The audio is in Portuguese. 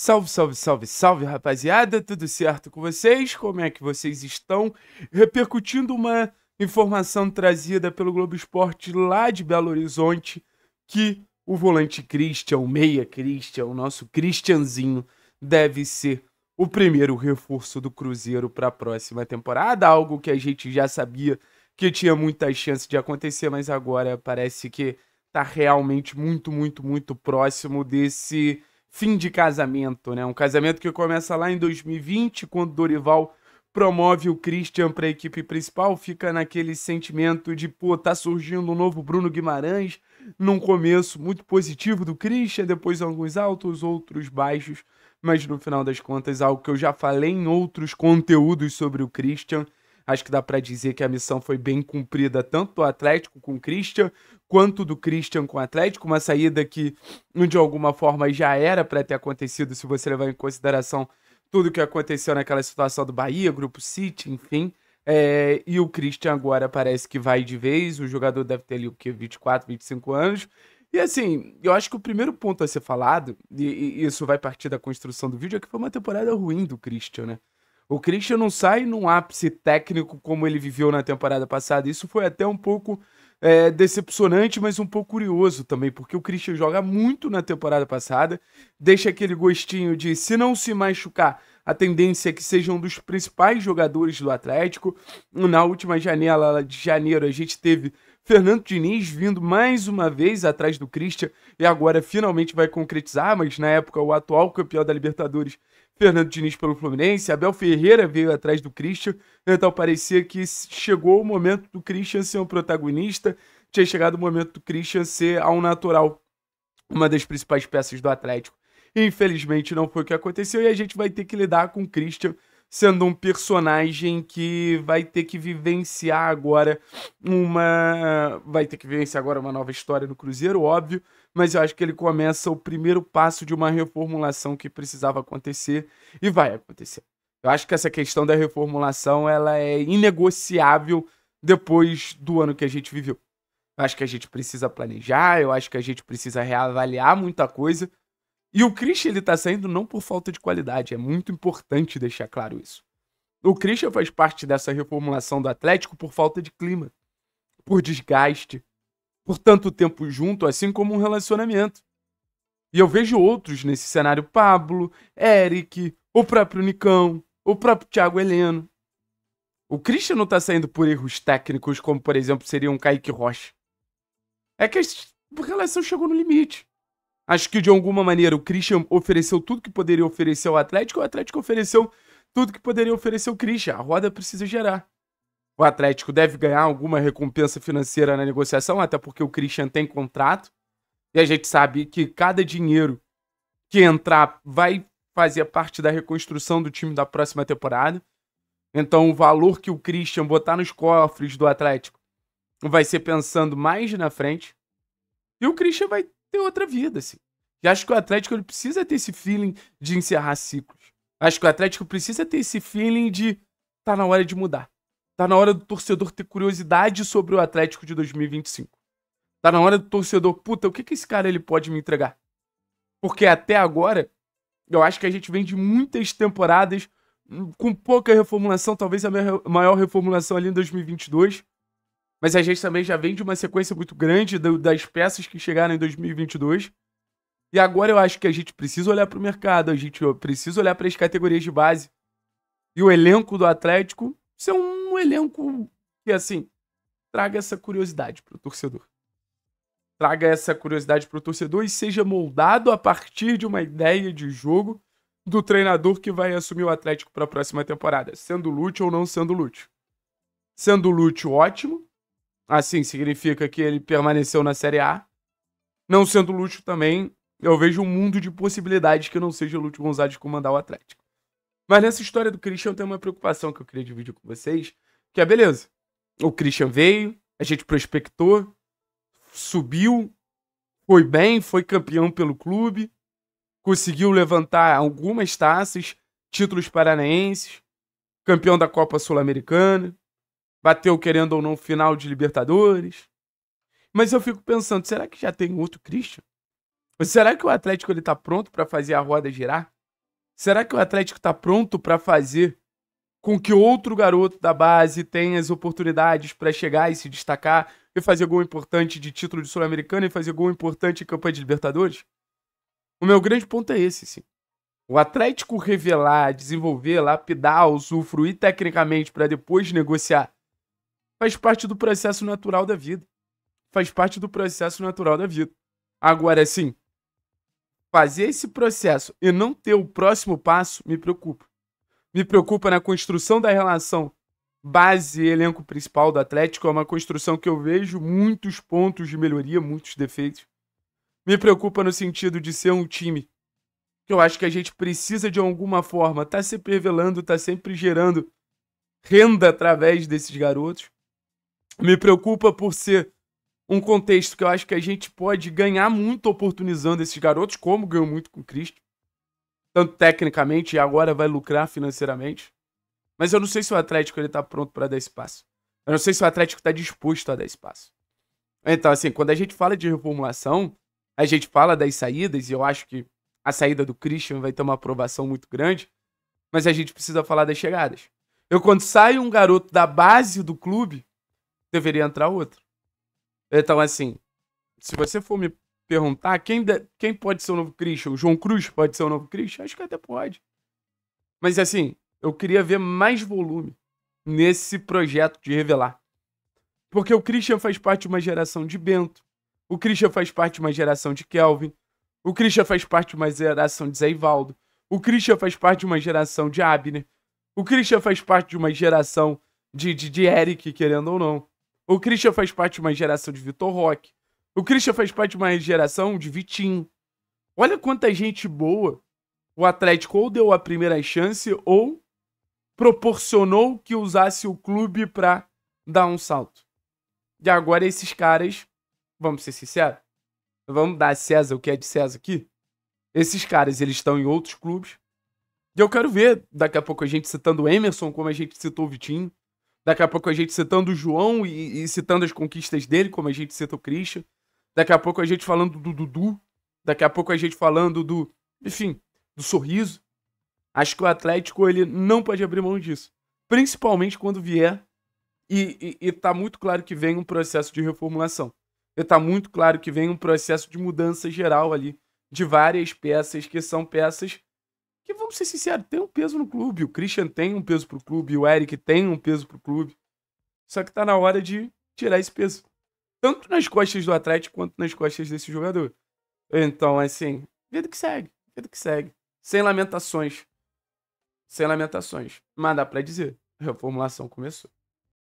Salve, salve, salve, salve, rapaziada, tudo certo com vocês? Como é que vocês estão? Repercutindo uma informação trazida pelo Globo Esporte lá de Belo Horizonte que o volante Christian, o meia Christian, o nosso Christianzinho, deve ser o primeiro reforço do Cruzeiro para a próxima temporada, algo que a gente já sabia que tinha muitas chances de acontecer, mas agora parece que tá realmente muito, muito, muito próximo desse fim de casamento, né? Um casamento que começa lá em 2020, quando Dorival promove o Christian para a equipe principal, fica naquele sentimento de, pô, tá surgindo um novo Bruno Guimarães, num começo muito positivo do Christian, depois alguns altos, outros baixos, mas no final das contas, algo que eu já falei em outros conteúdos sobre o Christian, acho que dá para dizer que a missão foi bem cumprida tanto do Atlético com o Christian quanto do Christian com o Atlético, uma saída que de alguma forma já era para ter acontecido, se você levar em consideração tudo o que aconteceu naquela situação do Bahia, Grupo City, enfim. É, e o Christian agora parece que vai de vez, o jogador deve ter ali o quê? 24, 25 anos. E assim, eu acho que o primeiro ponto a ser falado, e, e isso vai partir da construção do vídeo, é que foi uma temporada ruim do Christian, né? O Christian não sai num ápice técnico como ele viveu na temporada passada. Isso foi até um pouco é, decepcionante, mas um pouco curioso também, porque o Christian joga muito na temporada passada, deixa aquele gostinho de se não se machucar, a tendência é que seja um dos principais jogadores do Atlético. Na última janela de janeiro, a gente teve Fernando Diniz vindo mais uma vez atrás do Christian e agora finalmente vai concretizar, mas na época o atual campeão da Libertadores, Fernando Diniz pelo Fluminense, Abel Ferreira veio atrás do Christian, né? então parecia que chegou o momento do Christian ser um protagonista, tinha chegado o momento do Christian ser ao natural uma das principais peças do Atlético. Infelizmente não foi o que aconteceu e a gente vai ter que lidar com o Christian sendo um personagem que vai ter que vivenciar agora uma. Vai ter que vivenciar agora uma nova história no Cruzeiro, óbvio, mas eu acho que ele começa o primeiro passo de uma reformulação que precisava acontecer e vai acontecer. Eu acho que essa questão da reformulação ela é inegociável depois do ano que a gente viveu. Eu acho que a gente precisa planejar, eu acho que a gente precisa reavaliar muita coisa, e o Christian, ele tá saindo não por falta de qualidade, é muito importante deixar claro isso. O Christian faz parte dessa reformulação do Atlético por falta de clima, por desgaste, por tanto tempo junto, assim como um relacionamento. E eu vejo outros nesse cenário: Pablo, Eric, o próprio Nicão, o próprio Thiago Heleno. O Christian não tá saindo por erros técnicos, como por exemplo seria um Kaique Rocha. É que a relação chegou no limite. Acho que de alguma maneira o Christian ofereceu tudo que poderia oferecer ao Atlético, o Atlético ofereceu tudo que poderia oferecer o Christian. A roda precisa gerar. O Atlético deve ganhar alguma recompensa financeira na negociação, até porque o Christian tem contrato. E a gente sabe que cada dinheiro que entrar vai fazer parte da reconstrução do time da próxima temporada. Então, o valor que o Christian botar nos cofres do Atlético vai ser pensando mais na frente. E o Christian vai ter outra vida, assim. E acho que o Atlético ele precisa ter esse feeling de encerrar ciclos. Acho que o Atlético precisa ter esse feeling de tá na hora de mudar. Tá na hora do torcedor ter curiosidade sobre o Atlético de 2025. Tá na hora do torcedor, puta, o que que esse cara ele pode me entregar? Porque até agora, eu acho que a gente vem de muitas temporadas hum, com pouca reformulação, talvez a maior reformulação ali em 2022. Mas a gente também já vem de uma sequência muito grande do, das peças que chegaram em 2022. E agora eu acho que a gente precisa olhar para o mercado, a gente precisa olhar para as categorias de base. E o elenco do Atlético ser um elenco que, assim, traga essa curiosidade para o torcedor. Traga essa curiosidade para o torcedor e seja moldado a partir de uma ideia de jogo do treinador que vai assumir o Atlético para a próxima temporada, sendo Lúcio ou não sendo Lúcio. Sendo Lúcio, ótimo. Assim, significa que ele permaneceu na Série A. Não sendo luxo também, eu vejo um mundo de possibilidades que não seja o Lúcio Gonzalez comandar o Atlético. Mas nessa história do Christian tem uma preocupação que eu queria dividir com vocês, que é beleza. O Christian veio, a gente prospectou, subiu, foi bem, foi campeão pelo clube, conseguiu levantar algumas taças, títulos paranaenses, campeão da Copa Sul-Americana, Bateu, querendo ou não, final de Libertadores. Mas eu fico pensando, será que já tem outro Christian? Ou será que o Atlético ele tá pronto para fazer a roda girar? Será que o Atlético está pronto para fazer com que outro garoto da base tenha as oportunidades para chegar e se destacar e fazer gol importante de título de Sul-Americano e fazer gol importante em campanha de Libertadores? O meu grande ponto é esse, sim. O Atlético revelar, desenvolver, lapidar, usufruir tecnicamente para depois negociar Faz parte do processo natural da vida. Faz parte do processo natural da vida. Agora, é sim, fazer esse processo e não ter o próximo passo me preocupa. Me preocupa na construção da relação base elenco principal do Atlético. É uma construção que eu vejo muitos pontos de melhoria, muitos defeitos. Me preocupa no sentido de ser um time que eu acho que a gente precisa de alguma forma tá se pervelando, tá sempre gerando renda através desses garotos. Me preocupa por ser um contexto que eu acho que a gente pode ganhar muito oportunizando esses garotos, como ganhou muito com o Cristo. Tanto tecnicamente e agora vai lucrar financeiramente. Mas eu não sei se o Atlético ele tá pronto para dar espaço Eu não sei se o Atlético está disposto a dar espaço Então, assim, quando a gente fala de reformulação, a gente fala das saídas, e eu acho que a saída do Christian vai ter uma aprovação muito grande, mas a gente precisa falar das chegadas. Eu, quando sai um garoto da base do clube, deveria entrar outro. Então, assim, se você for me perguntar quem, de, quem pode ser o novo Christian, o João Cruz pode ser o novo Christian, acho que até pode. Mas, assim, eu queria ver mais volume nesse projeto de revelar. Porque o Christian faz parte de uma geração de Bento, o Christian faz parte de uma geração de Kelvin, o Christian faz parte de uma geração de Zé Ivaldo, o Christian faz parte de uma geração de Abner, o Christian faz parte de uma geração de, de, de Eric, querendo ou não. O Christian faz parte de uma geração de Vitor Roque. O Christian faz parte de uma geração de Vitinho. Olha quanta gente boa o Atlético ou deu a primeira chance ou proporcionou que usasse o clube para dar um salto. E agora esses caras, vamos ser sinceros, vamos dar a César o que é de César aqui. Esses caras, eles estão em outros clubes E eu quero ver daqui a pouco a gente citando o Emerson, como a gente citou o Vitinho. Daqui a pouco a gente citando o João e, e citando as conquistas dele, como a gente cita o Christian. Daqui a pouco a gente falando do Dudu. Daqui a pouco a gente falando do. Enfim, do sorriso. Acho que o Atlético ele não pode abrir mão disso. Principalmente quando vier. E, e, e tá muito claro que vem um processo de reformulação. E tá muito claro que vem um processo de mudança geral ali. De várias peças que são peças que vamos ser sinceros, tem um peso no clube. O Christian tem um peso pro clube, o Eric tem um peso pro clube. Só que tá na hora de tirar esse peso. Tanto nas costas do Atlético quanto nas costas desse jogador. Então, assim, vida que segue, vida que segue. Sem lamentações. Sem lamentações. Mas dá pra dizer, a reformulação começou.